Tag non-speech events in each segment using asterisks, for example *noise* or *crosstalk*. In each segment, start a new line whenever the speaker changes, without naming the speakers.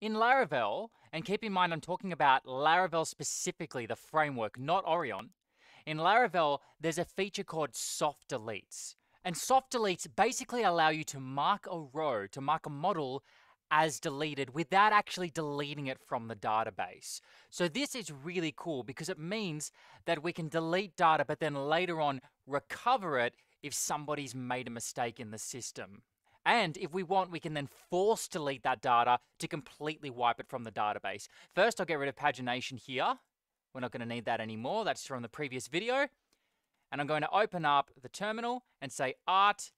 in Laravel, and keep in mind I'm talking about Laravel specifically, the framework, not Orion. In Laravel, there's a feature called soft deletes. And soft deletes basically allow you to mark a row, to mark a model as deleted without actually deleting it from the database. So this is really cool because it means that we can delete data but then later on recover it if somebody's made a mistake in the system. And if we want, we can then force delete that data to completely wipe it from the database. First, I'll get rid of pagination here. We're not going to need that anymore. That's from the previous video. And I'm going to open up the terminal and say art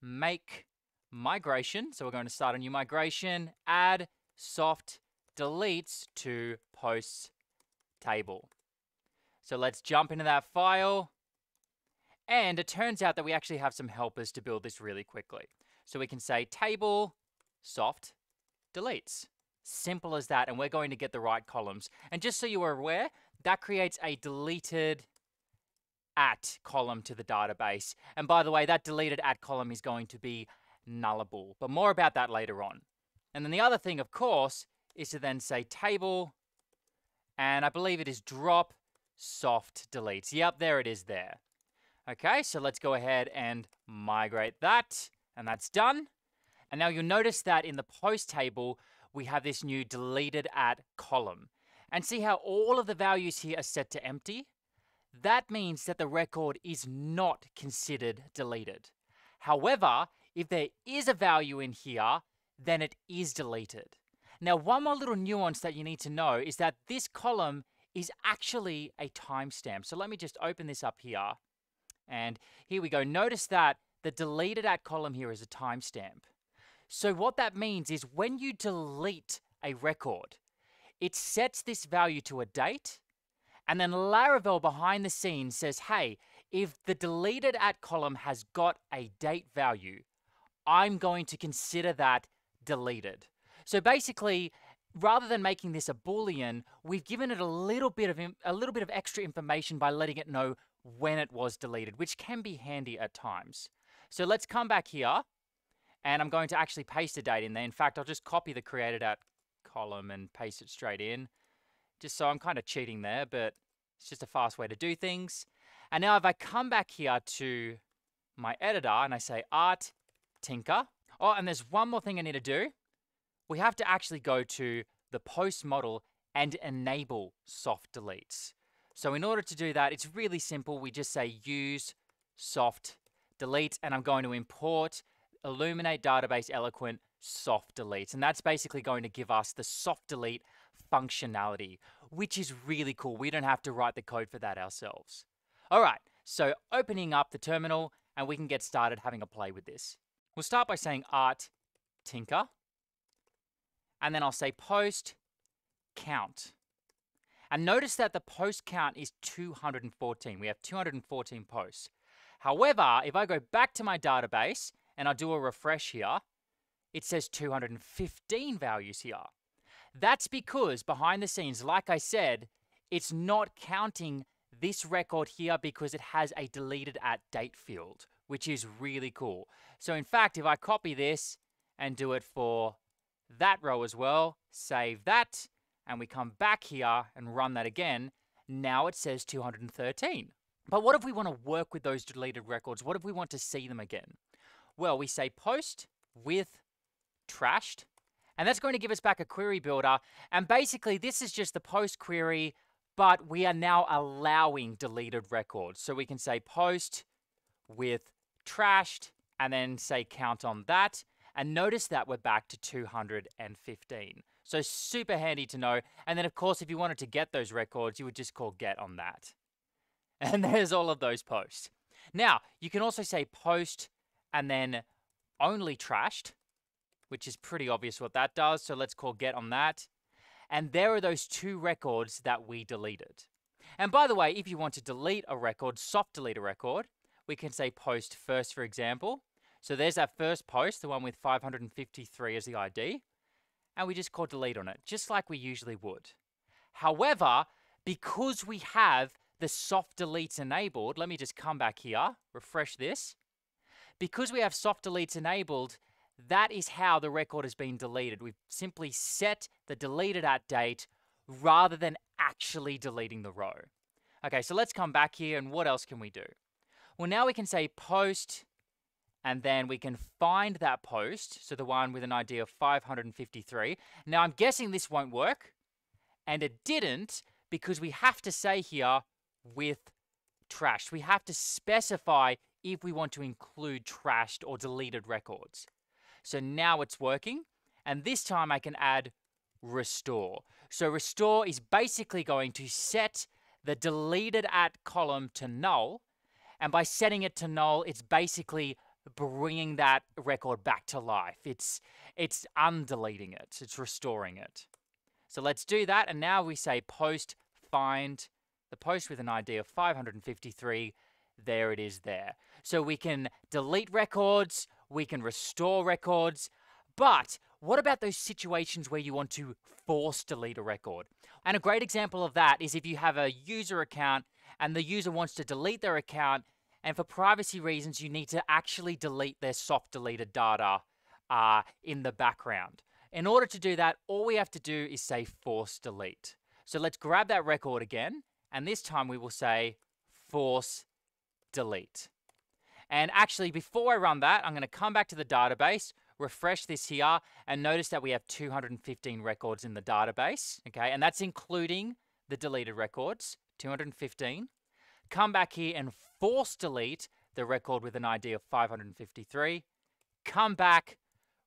make migration. So we're going to start a new migration, add soft deletes to posts table. So let's jump into that file. And it turns out that we actually have some helpers to build this really quickly. So we can say table soft deletes. Simple as that, and we're going to get the right columns. And just so you are aware, that creates a deleted at column to the database. And by the way, that deleted at column is going to be nullable, but more about that later on. And then the other thing, of course, is to then say table, and I believe it is drop soft deletes. Yep, there it is there. Okay, so let's go ahead and migrate that. And that's done. And now you'll notice that in the post table, we have this new deleted at column. And see how all of the values here are set to empty? That means that the record is not considered deleted. However, if there is a value in here, then it is deleted. Now, one more little nuance that you need to know is that this column is actually a timestamp. So let me just open this up here. And here we go. Notice that the deleted at column here is a timestamp. So what that means is when you delete a record, it sets this value to a date, and then Laravel behind the scenes says, hey, if the deleted at column has got a date value, I'm going to consider that deleted. So basically, rather than making this a boolean, we've given it a little bit of a little bit of extra information by letting it know when it was deleted, which can be handy at times. So let's come back here and I'm going to actually paste a date in there. In fact, I'll just copy the created at column and paste it straight in. Just so I'm kind of cheating there, but it's just a fast way to do things. And now if I come back here to my editor and I say art tinker. Oh, and there's one more thing I need to do. We have to actually go to the post model and enable soft deletes. So in order to do that, it's really simple. We just say use soft delete, and I'm going to import Illuminate Database Eloquent soft deletes. And that's basically going to give us the soft delete functionality, which is really cool. We don't have to write the code for that ourselves. All right, so opening up the terminal and we can get started having a play with this. We'll start by saying art tinker, and then I'll say post count. And notice that the post count is 214. We have 214 posts. However, if I go back to my database and I do a refresh here, it says 215 values here. That's because behind the scenes, like I said, it's not counting this record here because it has a deleted at date field, which is really cool. So in fact, if I copy this and do it for that row as well, save that, and we come back here and run that again, now it says 213. But what if we want to work with those deleted records? What if we want to see them again? Well, we say post with trashed, and that's going to give us back a query builder. And basically, this is just the post query, but we are now allowing deleted records. So we can say post with trashed, and then say count on that. And notice that we're back to 215. So super handy to know. And then, of course, if you wanted to get those records, you would just call get on that. *laughs* And there's all of those posts. Now, you can also say post and then only trashed, which is pretty obvious what that does. So let's call get on that. And there are those two records that we deleted. And by the way, if you want to delete a record, soft delete a record, we can say post first, for example. So there's that first post, the one with 553 as the ID. And we just call delete on it, just like we usually would. However, because we have the soft deletes enabled, let me just come back here, refresh this. Because we have soft deletes enabled, that is how the record has been deleted. We've simply set the deleted at date rather than actually deleting the row. Okay, so let's come back here and what else can we do? Well, now we can say post and then we can find that post, so the one with an ID of 553. Now I'm guessing this won't work and it didn't because we have to say here with trashed. We have to specify if we want to include trashed or deleted records. So now it's working. And this time I can add restore. So restore is basically going to set the deleted at column to null. And by setting it to null, it's basically bringing that record back to life. It's, it's undeleting it. It's restoring it. So let's do that. And now we say post find the post with an ID of 553, there it is there. So we can delete records, we can restore records, but what about those situations where you want to force delete a record? And a great example of that is if you have a user account and the user wants to delete their account, and for privacy reasons, you need to actually delete their soft deleted data uh, in the background. In order to do that, all we have to do is say force delete. So let's grab that record again and this time we will say force delete. And actually, before I run that, I'm going to come back to the database, refresh this here, and notice that we have 215 records in the database, okay? And that's including the deleted records, 215. Come back here and force delete the record with an ID of 553. Come back,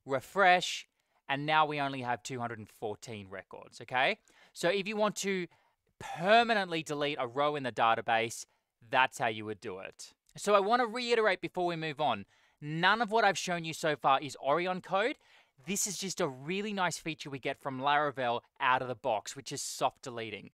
refresh, and now we only have 214 records, okay? So if you want to permanently delete a row in the database, that's how you would do it. So I want to reiterate before we move on, none of what I've shown you so far is Orion code. This is just a really nice feature we get from Laravel out of the box, which is soft deleting.